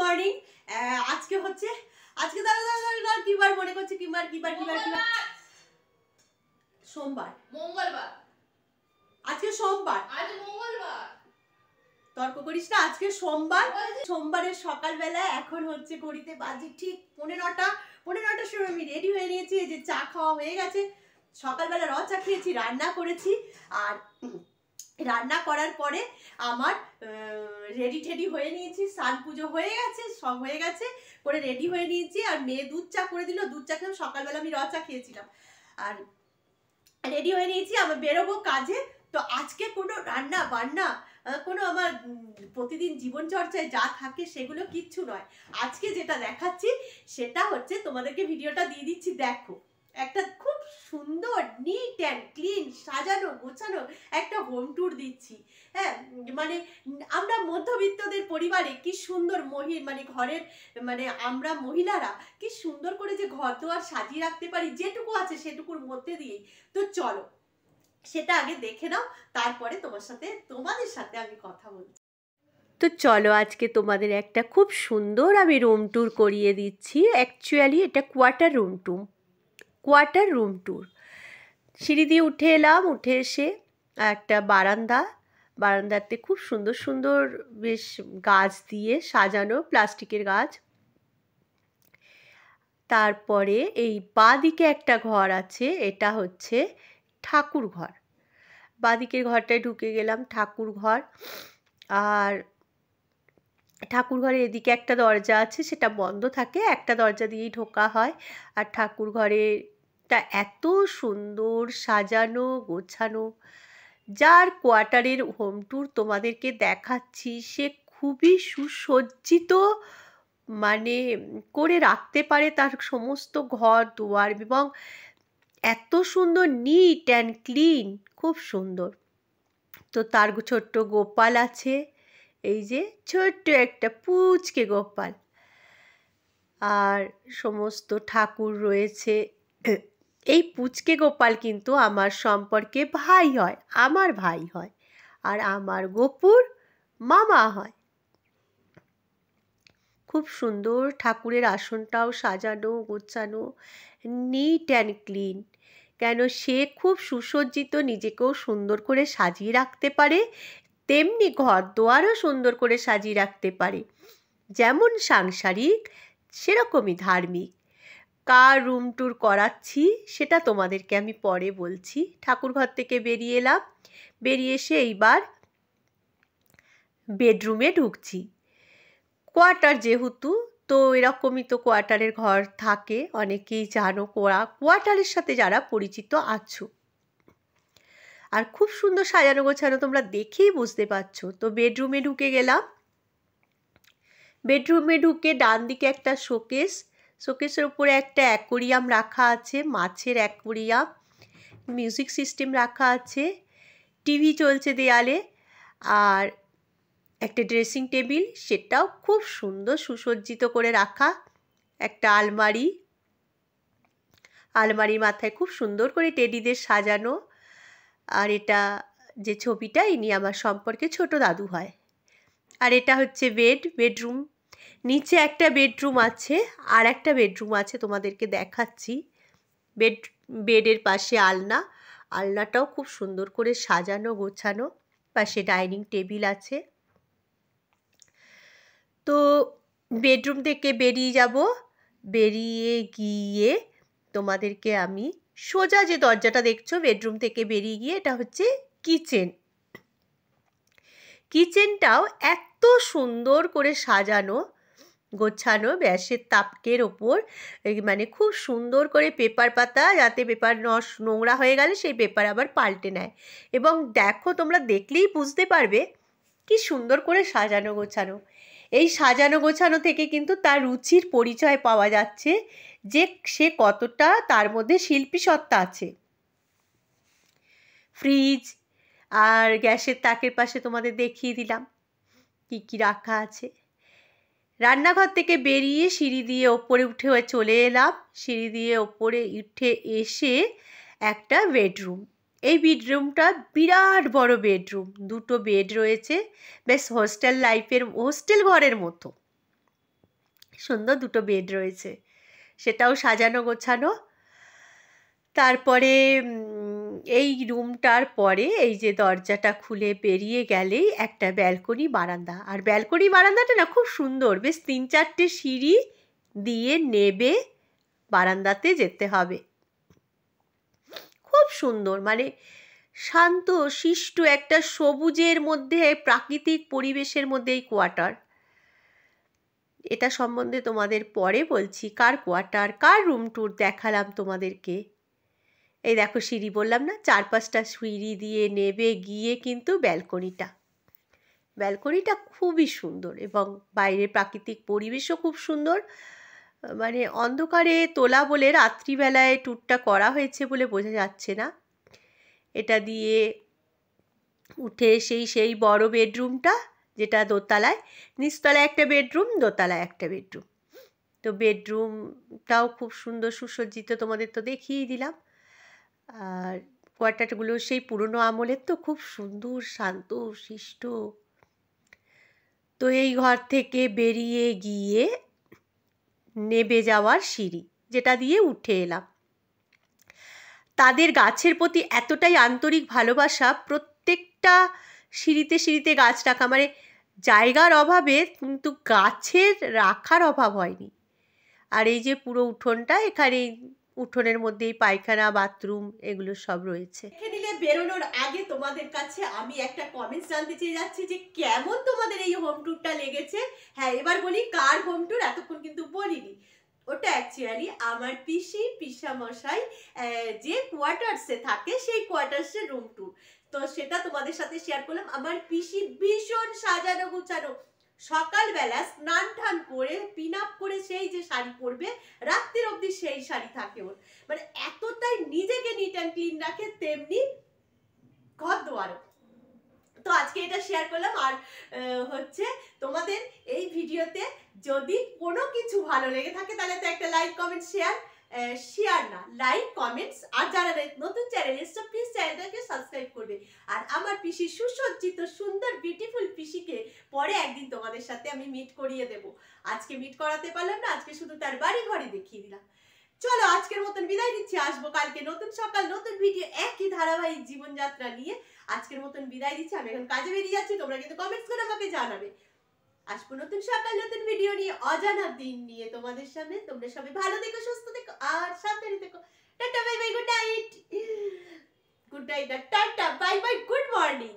morning আজকে হচ্ছে আজকে দাঁড়া দাঁড়া দাঁড়া কিবার মনে করছে কিবার কিবার কিবার কিবার সোমবার মঙ্গলবার আজকে সোমবার আজ মঙ্গলবার তর্ক করিস না আজকে সোমবার সোমবারের সকালবেলা এখন হচ্ছে ঘড়িতে বাজি ঠিক পনেরোটা পনেরোটার সময় আমি রেডি হয়ে নিয়েছি এই যে চা খাওয়া হয়ে গেছে সকালবেলা র চা খেয়েছি রান্না করেছি আর রান্না করার পরে আমার রেডি টেডি হয়ে নিয়েছি সান পুজো হয়ে গেছে সব হয়ে গেছে করে রেডি হয়ে নিয়েছি আর মেয়ে দুধ চা করে দিল দুধ চা খেলাম সকালবেলা আমি র চা খেয়েছিলাম আর রেডি হয়ে নিয়েছি আমার বেরোবো কাজে তো আজকে কোনো রান্না বান্না কোনো আমার প্রতিদিন জীবনচর্চায় যা থাকে সেগুলো কিচ্ছু নয় আজকে যেটা দেখাচ্ছি সেটা হচ্ছে তোমাদেরকে ভিডিওটা দিয়ে দিচ্ছি দেখো একটা খুব সুন্দর নিট অ্যান্ড ক্লিন সাজানো গোছানো একটা হোম ট্যুর দিচ্ছি হ্যাঁ মানে আমরা মধ্যবিত্তদের পরিবারে কি সুন্দর মহি মানে ঘরের মানে আমরা মহিলারা কি সুন্দর করে যে ঘর দোয়ার সাজিয়ে রাখতে পারি যেটুকু আছে সেটুকুর মধ্যে দিয়েই তো চলো সেটা আগে দেখে নাও তারপরে তোমার সাথে তোমাদের সাথে আমি কথা বলছি তো চলো আজকে তোমাদের একটা খুব সুন্দর আমি রুম ট্যুর করিয়ে দিচ্ছি অ্যাকচুয়ালি এটা কোয়ার্টার রুম টুম কোয়ার্টার রুম ট্যুর সিঁড়ি দিয়ে উঠে এলাম উঠে এসে একটা বারান্দা বারান্দাতে খুব সুন্দর সুন্দর বেশ গাছ দিয়ে সাজানো প্লাস্টিকের গাছ তারপরে এই বাঁদিকে একটা ঘর আছে এটা হচ্ছে ঠাকুর ঘর দিকের ঘরটায় ঢুকে গেলাম ঠাকুর ঘর আর ঠাকুর ঘরে এদিকে একটা দরজা আছে সেটা বন্ধ থাকে একটা দরজা দিয়েই ঢোকা হয় আর ঠাকুর ঘরে তা এত সুন্দর সাজানো গোছানো যার কোয়ার্টারের হোম ট্যুর তোমাদেরকে দেখাচ্ছি সে খুবই সুসজ্জিত মানে করে রাখতে পারে তার সমস্ত ঘর দুয়ার এবং এত সুন্দর নিট অ্যান্ড ক্লিন খুব সুন্দর তো তার ছোট্ট গোপাল আছে এই যে ছোট্ট একটা পুচকে গোপাল আর সমস্ত ঠাকুর রয়েছে এই পুচকে গোপাল কিন্তু আমার সম্পর্কে ভাই হয় আমার ভাই হয় আর আমার গোপুর মামা হয় খুব সুন্দর ঠাকুরের আসনটাও সাজানো গোছানো নিট অ্যান্ড ক্লিন কেন সে খুব সুসজ্জিত নিজেকেও সুন্দর করে সাজিয়ে রাখতে পারে তেমনি ঘর দোয়ারও সুন্দর করে সাজিয়ে রাখতে পারে যেমন সাংসারিক সেরকমই ধার্মিক কার রুম ট্যুর করাচ্ছি সেটা তোমাদেরকে আমি পরে বলছি ঠাকুরঘর থেকে বেরিয়ে এলাম বেরিয়ে এসে এইবার বেডরুমে ঢুকছি কোয়ার্টার যেহেতু তো এরকমই তো কোয়ার্টারের ঘর থাকে অনেকেই জানো কোয়া কোয়ার্টারের সাথে যারা পরিচিত আছো আর খুব সুন্দর সাজানো গোছানো তোমরা দেখেই বুঝতে পারছো তো বেডরুমে ঢুকে গেলাম বেডরুমে ঢুকে ডান দিকে একটা শোকেস শোকেসের উপরে একটা অ্যাকোরিয়াম রাখা আছে মাছের অ্যাকোরিয়াম মিউজিক সিস্টেম রাখা আছে টিভি চলছে দেয়ালে আর একটা ড্রেসিং টেবিল সেটাও খুব সুন্দর সুসজ্জিত করে রাখা একটা আলমারি আলমারির মাথায় খুব সুন্দর করে টেডিদের সাজানো আর এটা যে ছবিটা ইনি আমার সম্পর্কে ছোট দাদু হয় আর এটা হচ্ছে বেড বেডরুম নিচে একটা বেডরুম আছে আর একটা বেডরুম আছে তোমাদেরকে দেখাচ্ছি বেড বেডের পাশে আলনা আলনাটাও খুব সুন্দর করে সাজানো গোছানো পাশে ডাইনিং টেবিল আছে তো বেডরুম থেকে বেরিয়ে যাব বেরিয়ে গিয়ে তোমাদেরকে আমি সোজা যে দরজাটা দেখছো বেডরুম থেকে বেরিয়ে গিয়ে এটা হচ্ছে কিচেন কিচেনটাও এত সুন্দর করে সাজানো গোছানো ব্যাসের তাপকের ওপর মানে খুব সুন্দর করে পেপার পাতা যাতে পেপার নস নোংরা হয়ে গেলে সেই পেপার আবার পাল্টে নেয় এবং দেখো তোমরা দেখলেই বুঝতে পারবে কি সুন্দর করে সাজানো গোছানো এই সাজানো গোছানো থেকে কিন্তু তার রুচির পরিচয় পাওয়া যাচ্ছে যে সে কতটা তার মধ্যে শিল্পী সত্তা আছে ফ্রিজ আর গ্যাসের তাকের পাশে তোমাদের দেখিয়ে দিলাম কী কী রাখা আছে রান্নাঘর থেকে বেরিয়ে সিঁড়ি দিয়ে ওপরে উঠে চলে এলাম সিঁড়ি দিয়ে ওপরে উঠে এসে একটা বেডরুম এই বেডরুমটা বিরাট বড় বেডরুম দুটো বেড রয়েছে বেশ হোস্টেল লাইফের হোস্টেল ঘরের মতো সুন্দর দুটো বেড রয়েছে সেটাও সাজানো গোছানো তারপরে এই রুমটার পরে এই যে দরজাটা খুলে বেরিয়ে গেলেই একটা ব্যালকনি বারান্দা আর ব্যালকনি বারান্দাটা না খুব সুন্দর বেশ তিন চারটে সিঁড়ি দিয়ে নেবে বারান্দাতে যেতে হবে খুব সুন্দর মানে শান্ত শিষ্ট একটা সবুজের মধ্যে প্রাকৃতিক পরিবেশের মধ্যে এই কোয়ার্টার এটা সম্বন্ধে তোমাদের পরে বলছি কার কোয়ার্টার কার রুম ট্যুর দেখালাম তোমাদেরকে এই দেখো সিঁড়ি বললাম না চার পাঁচটা সিঁড়ি দিয়ে নেবে গিয়ে কিন্তু ব্যালকনিটা ব্যালকনিটা খুবই সুন্দর এবং বাইরের প্রাকৃতিক পরিবেশও খুব সুন্দর মানে অন্ধকারে তোলা বলে রাত্রিবেলায় ট্যুরটা করা হয়েছে বলে বোঝা যাচ্ছে না এটা দিয়ে উঠে সেই সেই বড় বেডরুমটা যেটা দোতলায় নিচতলায় একটা বেডরুম দোতলায় একটা বেডরুম তো বেডরুমটাও খুব সুন্দর সুসজ্জিত তোমাদের তো দেখিয়েই দিলাম আর কোয়ার্টারগুলো সেই পুরনো আমলের তো খুব সুন্দর শান্ত শিষ্ট তো এই ঘর থেকে বেরিয়ে গিয়ে নেবে যাওয়ার সিঁড়ি যেটা দিয়ে উঠে এলাম তাদের গাছের প্রতি এতটাই আন্তরিক ভালোবাসা প্রত্যেকটা সিঁড়িতে সিঁড়িতে গাছ রাখা মানে জায়গার অভাবে কিন্তু গাছের রাখার অভাব হয়নি আর এই যে পুরো উঠোনটা এখানে উঠোনের মধ্যেই পায়খানা বাথরুম এগুলো সব রয়েছে বেরোনোর আগে তোমাদের কাছে আমি একটা কমেন্ট জানতে চেয়ে যাচ্ছি যে কেমন তোমাদের এই হোম ট্যুরটা লেগেছে হ্যাঁ এবার বলি কার হোম ট্যুর এতক্ষণ কিন্তু বলিনি ওটা অ্যাকচুয়ালি আমার পিসি পিসা মশাই যে কোয়ার্টার্সে থাকে সেই কোয়ার্টার্সে রুম ট্যুর তো সেটা তোমাদের সাথে শেয়ার করলাম আমার পিসি ভীষণ সাজানো গুছানো সকালবেলা স্নান টান করে পিন আপ করে সেই যে শাড়ি পরবে রাত্রির অবধি সেই শাড়ি থাকে ওর মানে এতটাই নিজেকে নিট অ্যান্ড ক্লিন রাখে তেমনি ঘর দোয়ারও তো আজকে এটা শেয়ার করলাম আর হচ্ছে তোমাদের এই ভিডিওতে যদি কোনো কিছু ভালো লেগে থাকে তাহলে তো একটা লাইক কমেন্ট শেয়ার শেয়ার না লাইক কমেন্টস আর যারা নতুন চ্যানেল এসছো প্লিজ চ্যানেলটাকে সাবস্ক্রাইব করবে আর আমার পিসি সুসজ্জিত সুন্দর বিউটিফুল পিসিকে পরে একদিন তোমাদের সাথে আমি মিট করিয়ে দেব আজকে মিট করাতে পারলাম না আজকে শুধু তার বাড়ি ঘরে দেখিয়ে দিলাম চলো আজকের মতন বিদায় দিচ্ছি আসবো কালকে নতুন সকাল নতুন ভিডিও একই ধারাবাহিক জীবনযাত্রা নিয়ে আজকের মতন বিদায় দিচ্ছি আমি এখন কাজে বেরিয়ে যাচ্ছি তোমরা কিন্তু কমেন্টস করে আমাকে জানাবে আসবো নতুন সকাল নতুন ভিডিও নিয়ে অজানা দিন নিয়ে তোমাদের সামনে তোমরা সবাই ভালো থেকো সুস্থ থেকো আর সাবধানে থেকো tata bye bye good night good night tata bye bye good morning